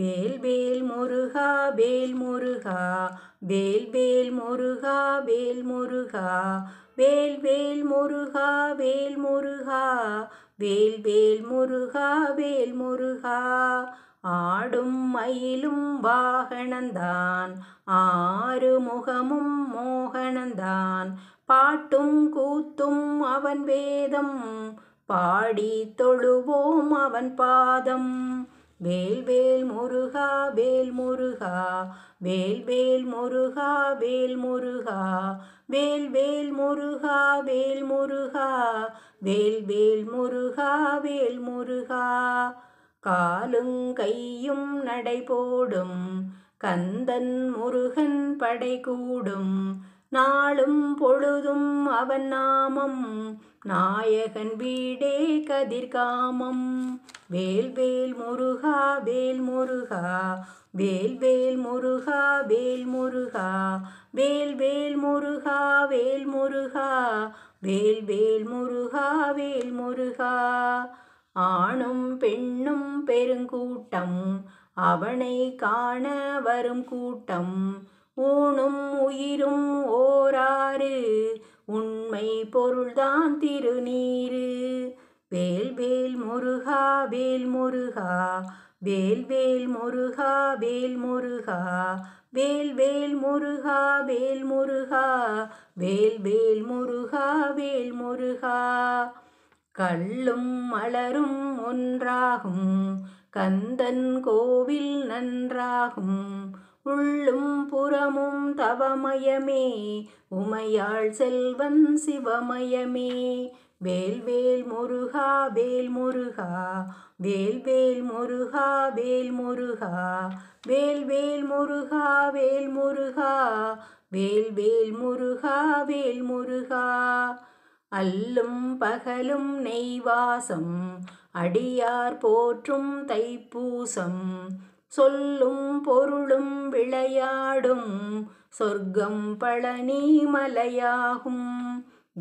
வேல் வேல் முருகா வேல் முருகா வேல் வேல் முருகா வேல் முருகா வேல் வேல் முருகா வேல் முருகா வேல் வேல் முருகா வேல் முருகா ஆடும் மயிலும் வாகனந்தான் ஆறு முகமும் மோகனந்தான் பாட்டும் கூத்தும் அவன் வேதம் பாடி தொழுவோம் அவன் பாதம் வேல் வேல் முருகா வேல் முருகா வேல் வேல் முருகா வேல் முருகா வேல் வேல் முருகா வேல் முருகா வேல் வேல் முருகா வேல் முருகா காலும் கையும் நடைபோடும் கந்தன் முருகன் படை கூடும் நாளும் பொழுதும் அவன் நாமம் நாயகன் வீடே கதிர்காமம் வேல் வேல் முருகா வேல் முருகா வேல் வேல் முருகா வேல் முருகா வேல் வேல் முருகா வேல் முருகா வேல் வேல் முருகா வேல் முருகா ஆணும் பெண்ணும் பெருங்கூட்டம் அவனை காண வரும் கூட்டம் ஊனும் உயிரும் ஓராறு உண்மை பொருள்தான் திருநீரு வேல் வேல் முருகா வேல் முருகா வேல் வேல் முருகா வேல் முருகா வேல் வேல் முருகா வேல் முருகா வேல் வேல் முருகா வேல் முருகா கள்ளும் மலரும் ஒன்றாகும் கந்தன் கோவில் நன்றாகும் உள்ளும் புறமும் தவமயமே உமையாள் செல்வன் சிவமயமே வேல் வேல் முருகா வேல் முருகா வேல் வேல் முருகா வேல் முருகா வேல் வேல் முருகா வேல் முருகா வேல் வேல் முருகா வேல் முருகா அல்லும் பகலும் நெய்வாசம் அடியார் போற்றும் தைப்பூசம் சொல்லும் பொருளும் விளையாடும் சொர்க்கம் பழனி மலையாகும்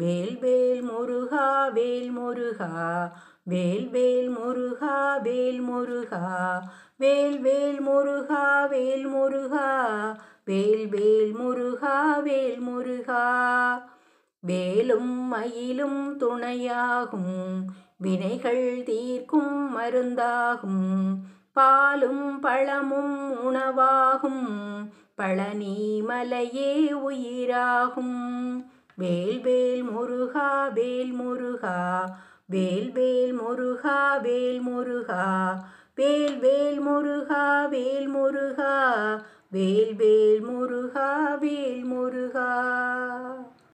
வேல் வேல் முருகா வேல் முருகா வேல் வேல் முருகா வேல் முருகா வேல் வேல் முருகா வேல் முருகா வேல் வேல் முருகா வேல் முருகா வேலும் மயிலும் துணையாகும் வினைகள் தீர்க்கும் மருந்தாகும் பாலும் பழமும் உணவாகும் பழனிமலையே உயிராகும் வேல் வேல் முருகா வேல் முருகா வேல் வேல் முருகா வேல் முருகா வேல் வேல் முருகா வேல் முருகா வேல் வேல் முருகா வேல் முருகா